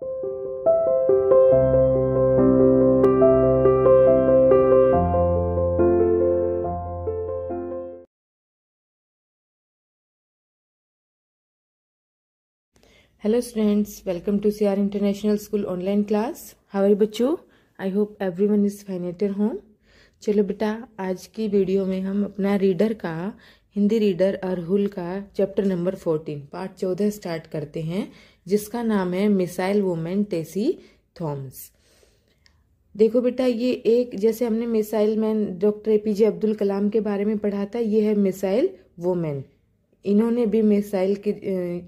hello students welcome to C R international school online class हमारे बच्चों I hope everyone is fine at home चलो बेटा आज की वीडियो में हम अपना रीडर का हिंदी रीडर अरहुल का चैप्टर नंबर फोर्टीन पार्ट चौदह स्टार्ट करते हैं जिसका नाम है मिसाइल वुमेन टेसी थॉम्स देखो बेटा ये एक जैसे हमने missile man doctor A P J Abdul Kalam के बारे में पढ़ा था ये है मिसाइल वुमेन इन्होंने भी मिसाइल के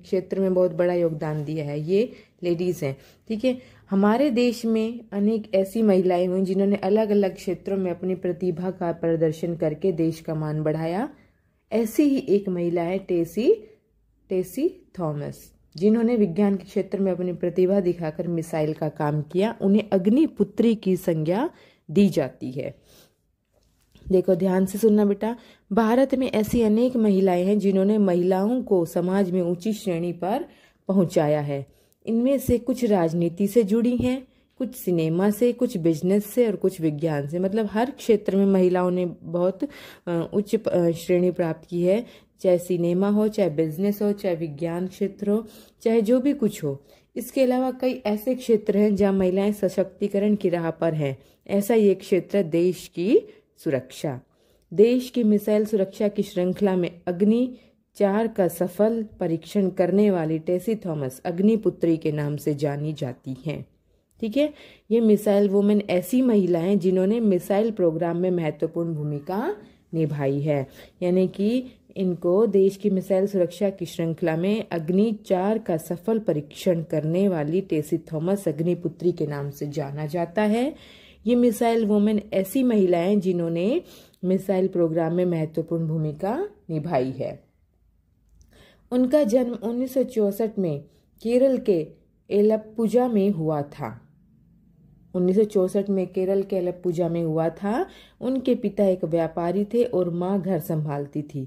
क्षेत्र में बहुत बड़ा योगदान दिया है ये लेडीज़ हैं ठीक है हमारे देश में अनेक ऐसी महिलाएं हुई जिन्होंने अलग अलग क्षेत्रों में अपनी प्रतिभा का प्रदर्शन करके देश का मान बढ़ाया ऐसी ही एक महिला है टेसी टेसी थॉमस जिन्होंने विज्ञान के क्षेत्र में अपनी प्रतिभा दिखाकर मिसाइल का काम किया उन्हें अग्निपुत्री की संज्ञा दी जाती है देखो ध्यान से सुनना बेटा भारत में ऐसी अनेक महिलाएं हैं जिन्होंने महिलाओं को समाज में ऊंची श्रेणी पर पहुंचाया है इनमें से कुछ राजनीति से जुड़ी हैं कुछ सिनेमा से कुछ बिजनेस से और कुछ विज्ञान से मतलब हर क्षेत्र में महिलाओं ने बहुत उच्च श्रेणी प्राप्त की है चाहे सिनेमा हो चाहे बिजनेस हो चाहे विज्ञान क्षेत्र हो चाहे जो भी कुछ हो इसके अलावा कई ऐसे क्षेत्र हैं जहाँ महिलाएं सशक्तिकरण की राह पर हैं ऐसा ये क्षेत्र देश की सुरक्षा देश की मिसाइल सुरक्षा की श्रृंखला में अग्नि चार का सफल परीक्षण करने वाली टेसी थॉमस अग्निपुत्री के नाम से जानी जाती हैं ठीक है ये मिसाइल वुमेन ऐसी महिलाएं हैं जिन्होंने मिसाइल प्रोग्राम में महत्वपूर्ण भूमिका निभाई है यानी कि इनको देश की मिसाइल सुरक्षा की श्रृंखला में अग्नि चार का सफल परीक्षण करने वाली टेसी थॉमस अग्निपुत्री के नाम से जाना जाता है ये मिसाइल वुमेन ऐसी महिलाएं जिन्होंने मिसाइल प्रोग्राम में महत्वपूर्ण भूमिका निभाई है उनका जन्म उन्नीस में केरल के एलपुजा में हुआ था उन्नीस में केरल के पूजा में हुआ था उनके पिता एक व्यापारी थे और माँ घर संभालती थी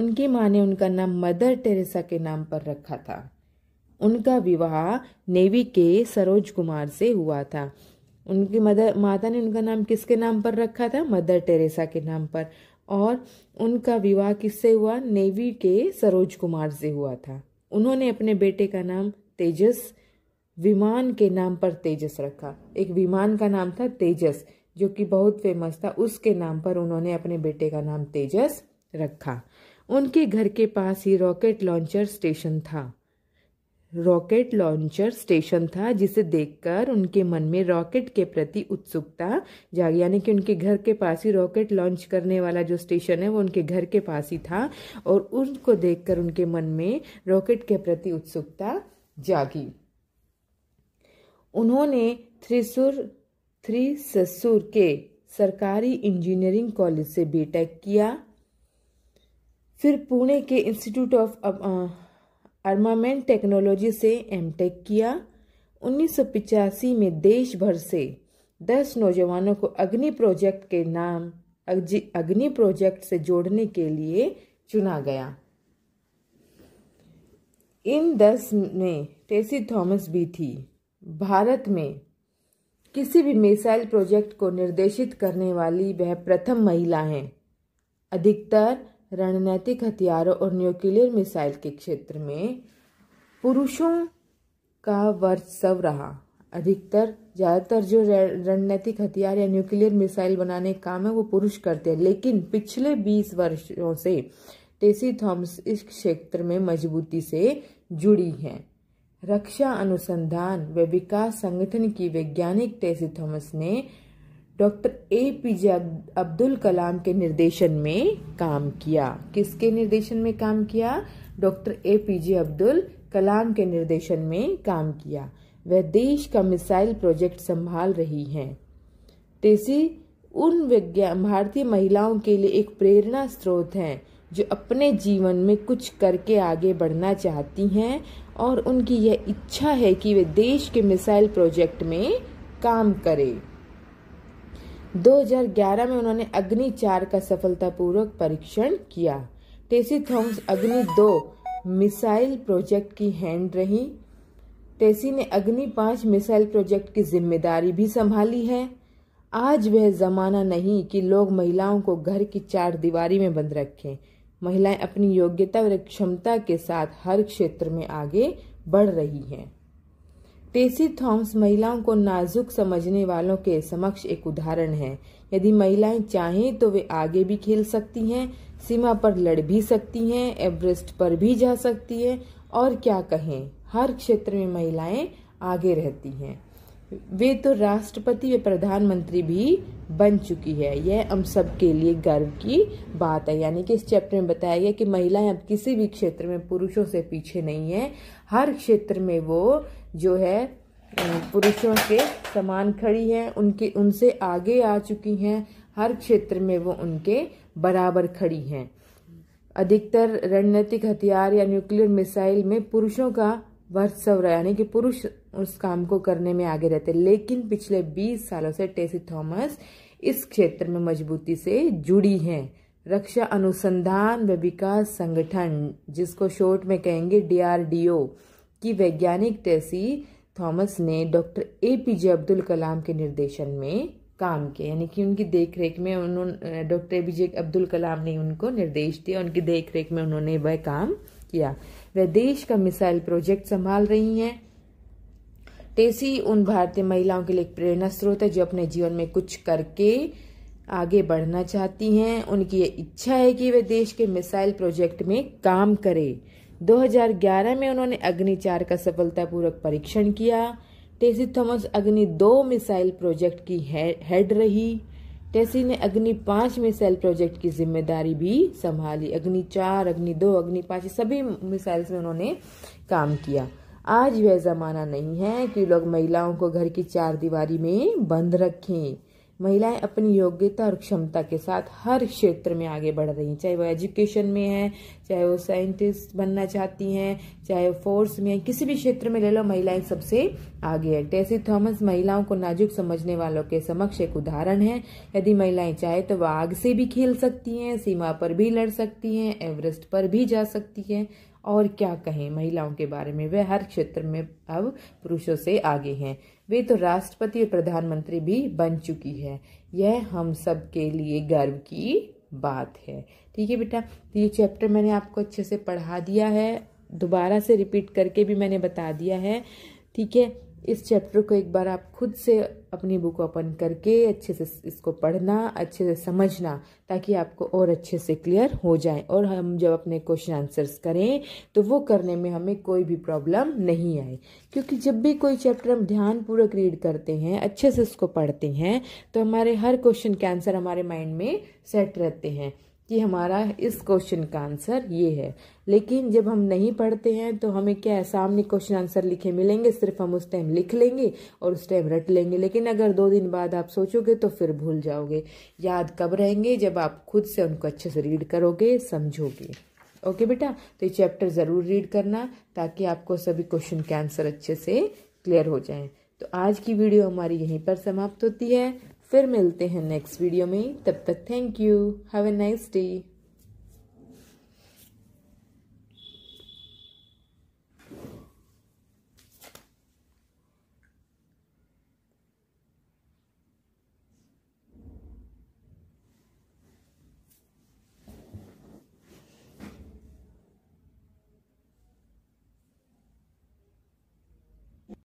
उनकी माँ ने उनका नाम मदर टेरेसा के नाम पर रखा था उनका विवाह नेवी के सरोज कुमार से हुआ था उनकी मदर माता ने उनका नाम किसके नाम पर रखा था मदर टेरेसा के नाम पर और उनका विवाह किससे हुआ नेवी के सरोज कुमार से हुआ था उन्होंने अपने बेटे का नाम तेजस विमान के नाम पर तेजस रखा एक विमान का नाम था तेजस जो कि बहुत फेमस था उसके नाम पर उन्होंने अपने बेटे का नाम तेजस रखा उनके घर के पास ही रॉकेट लॉन्चर स्टेशन था रॉकेट लॉन्चर स्टेशन था जिसे देखकर उनके मन में रॉकेट के प्रति उत्सुकता जागी यानी कि उनके घर के पास ही रॉकेट लॉन्च करने वाला जो स्टेशन है वो उनके घर के पास ही था और उनको देखकर उनके मन में रॉकेट के प्रति उत्सुकता जागी उन्होंने थ्रिसुर ससुर के सरकारी इंजीनियरिंग कॉलेज से बीटेक किया फिर पुणे के इंस्टीट्यूट ऑफ आर्मामेंट टेक्नोलॉजी से एमटेक किया उन्नीस में देश भर से 10 नौजवानों को अग्नि प्रोजेक्ट के नाम अग्नि प्रोजेक्ट से जोड़ने के लिए चुना गया इन दस में टेसी थॉमस भी थी भारत में किसी भी मिसाइल प्रोजेक्ट को निर्देशित करने वाली वह प्रथम महिला हैं अधिकतर रणनीतिक हथियारों और न्यूक्लियर मिसाइल के क्षेत्र में पुरुषों का वर्चस्व रहा अधिकतर ज़्यादातर जो रणनीतिक हथियार या न्यूक्लियर मिसाइल बनाने का काम है वो पुरुष करते हैं लेकिन पिछले 20 वर्षों से टेसी थॉम्स इस क्षेत्र में मजबूती से जुड़ी हैं रक्षा अनुसंधान व विकास संगठन की वैज्ञानिक टेसी थॉमस ने doctor A P J Abdul Kalam के निर्देशन में काम किया किसके निर्देशन में काम किया doctor A P J Abdul Kalam के निर्देशन में काम किया वह देश का मिसाइल प्रोजेक्ट संभाल रही हैं टेसी उन भारतीय महिलाओं के लिए एक प्रेरणा स्रोत हैं जो अपने जीवन में कुछ करके आगे बढ़ना चाहती हैं और उनकी यह इच्छा है कि वे देश के मिसाइल प्रोजेक्ट में काम करें 2011 में उन्होंने अग्नि चार का सफलतापूर्वक परीक्षण किया टेसी थॉम्स अग्नि दो मिसाइल प्रोजेक्ट की हैंड रही टेसी ने अग्नि पांच मिसाइल प्रोजेक्ट की जिम्मेदारी भी संभाली है आज वह जमाना नहीं कि लोग महिलाओं को घर की चार दीवारी में बंद रखें महिलाएं अपनी योग्यता और क्षमता के साथ हर क्षेत्र में आगे बढ़ रही हैं टेसी थॉम्स महिलाओं को नाजुक समझने वालों के समक्ष एक उदाहरण है यदि महिलाएं चाहें तो वे आगे भी खेल सकती हैं सीमा पर लड़ भी सकती हैं एवरेस्ट पर भी जा सकती हैं और क्या कहें हर क्षेत्र में महिलाएं आगे रहती हैं वे तो राष्ट्रपति व प्रधानमंत्री भी बन चुकी है यह हम सब के लिए गर्व की बात है यानी कि इस चैप्टर में बताया गया कि महिलाएं अब किसी भी क्षेत्र में पुरुषों से पीछे नहीं है हर क्षेत्र में वो जो है पुरुषों के समान खड़ी हैं उनके उनसे आगे आ चुकी हैं हर क्षेत्र में वो उनके बराबर खड़ी हैं अधिकतर रणनीतिक हथियार या न्यूक्लियर मिसाइल में पुरुषों का वर्चस्व रहा यानी कि पुरुष उस काम को करने में आगे रहते लेकिन पिछले 20 सालों से टेसी थॉमस इस क्षेत्र में मजबूती से जुड़ी हैं रक्षा अनुसंधान व विकास संगठन जिसको शॉर्ट में कहेंगे डीआरडीओ की वैज्ञानिक टेसी थॉमस ने doctor A P J Abdul Kalam के निर्देशन में काम किया यानी कि उनकी देखरेख में उन्होंने doctor A P J Abdul Kalam ने उनको निर्देश दिया उनकी देखरेख में उन्होंने वह काम किया वह देश का मिसाइल प्रोजेक्ट संभाल रही हैं टेसी उन भारतीय महिलाओं के लिए एक प्रेरणा स्रोत है जो अपने जीवन में कुछ करके आगे बढ़ना चाहती हैं उनकी ये इच्छा है कि वे देश के मिसाइल प्रोजेक्ट में काम करें 2011 में उन्होंने अग्नि चार का सफलतापूर्वक परीक्षण किया टेसी थॉमस अग्नि दो मिसाइल प्रोजेक्ट की हेड रही टेसी ने अग्नि पाँच मिसाइल प्रोजेक्ट की जिम्मेदारी भी संभाली अग्नि चार अग्नि दो अग्नि पाँच सभी मिसाइल्स में उन्होंने काम किया आज वह ज़माना नहीं है कि लोग महिलाओं को घर की चार दीवारी में बंद रखें महिलाएं अपनी योग्यता और क्षमता के साथ हर क्षेत्र में आगे बढ़ रही हैं चाहे वो एजुकेशन में है चाहे वो साइंटिस्ट बनना चाहती हैं चाहे वो फोर्स में है किसी भी क्षेत्र में ले लो महिलाएं सबसे आगे है टेसी थॉमस महिलाओं को नाजुक समझने वालों के समक्ष एक उदाहरण है यदि महिलाएं चाहे तो वह आग से भी खेल सकती हैं सीमा पर भी लड़ सकती हैं एवरेस्ट पर भी जा सकती हैं और क्या कहें महिलाओं के बारे में वे हर क्षेत्र में अब पुरुषों से आगे हैं वे तो राष्ट्रपति और प्रधानमंत्री भी बन चुकी है यह हम सब के लिए गर्व की बात है ठीक है बेटा तो ये चैप्टर मैंने आपको अच्छे से पढ़ा दिया है दोबारा से रिपीट करके भी मैंने बता दिया है ठीक है इस चैप्टर को एक बार आप खुद से अपनी बुक ओपन करके अच्छे से इसको पढ़ना अच्छे से समझना ताकि आपको और अच्छे से क्लियर हो जाए और हम जब अपने क्वेश्चन आंसर्स करें तो वो करने में हमें कोई भी प्रॉब्लम नहीं आए क्योंकि जब भी कोई चैप्टर हम ध्यानपूर्वक रीड करते हैं अच्छे से उसको पढ़ते हैं तो हमारे हर क्वेश्चन के आंसर हमारे माइंड में सेट रहते हैं कि हमारा इस क्वेश्चन का आंसर ये है लेकिन जब हम नहीं पढ़ते हैं तो हमें क्या है सामने क्वेश्चन आंसर लिखे मिलेंगे सिर्फ हम उस टाइम लिख लेंगे और उस टाइम रट लेंगे लेकिन अगर दो दिन बाद आप सोचोगे तो फिर भूल जाओगे याद कब रहेंगे जब आप खुद से उनको अच्छे से रीड करोगे समझोगे ओके बेटा तो ये चैप्टर ज़रूर रीड करना ताकि आपको सभी क्वेश्चन के आंसर अच्छे से क्लियर हो जाए तो आज की वीडियो हमारी यहीं पर समाप्त होती है फिर मिलते हैं नेक्स्ट वीडियो में तब तक thank you have a nice day